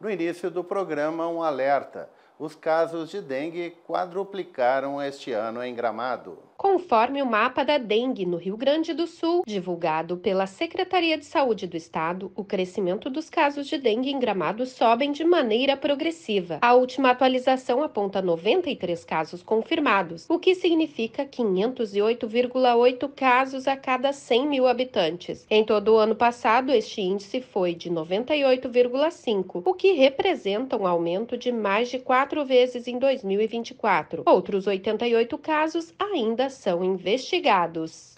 no início do programa um alerta os casos de dengue quadruplicaram este ano em Gramado. Conforme o mapa da dengue no Rio Grande do Sul, divulgado pela Secretaria de Saúde do Estado, o crescimento dos casos de dengue em Gramado sobem de maneira progressiva. A última atualização aponta 93 casos confirmados, o que significa 508,8 casos a cada 100 mil habitantes. Em todo o ano passado, este índice foi de 98,5, o que representa um aumento de mais de 4 quatro vezes em 2024. Outros 88 casos ainda são investigados.